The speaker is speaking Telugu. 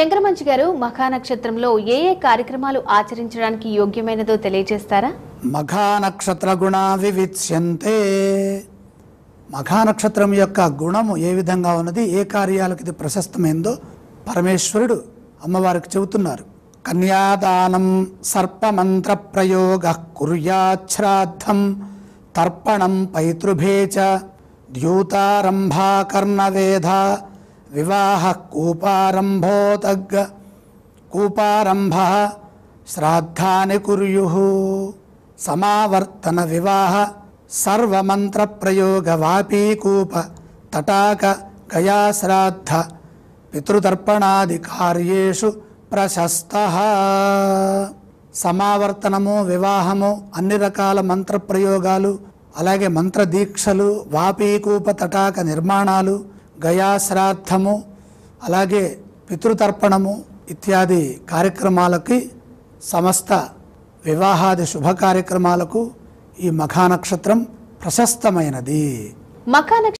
శంకరమంచి గారు నక్షత్రంలో ఏ ఏ కార్యక్రమాలు ఆచరించడానికి యోగ్యమైనదో తెలియజేస్తారా నక్షత్ర గుణ మఖా నక్షత్రం యొక్క గుణము ఏ విధంగా ఉన్నది ఏ కార్యాలకు ఇది ప్రశస్తమైందో పరమేశ్వరుడు అమ్మవారికి చెబుతున్నారు కన్యాదానం సర్పమంత్ర ప్రయోగ కుర్యాశ్రాద్ధం తర్పణం పైతృభేచ ద్యూతారంభాకర్ణవేధ వివాహ కూపారంభోతగ్గ కూపారంభ శ్రాద్ధాని కుర్యు సమావర్తన వివాహ సర్వమంత్రప్రయోగ వాపీకూప తటాక గయాశ్రాద్ధ పితృతర్పణాది కార్యేషు ప్రశస్త సమావర్తనము వివాహము అన్ని రకాల మంత్రప్రయోగాలు అలాగే మంత్రదీక్షలు వాపీకూప తటాక నిర్మాణాలు గయాశ్రాద్ధము అలాగే పితృతర్పణము ఇత్యాది కార్యక్రమాలకి సమస్త వివాహాది శుభ కార్యక్రమాలకు ఈ మఖానక్షత్రం ప్రశస్తమైనది మఖానక్ష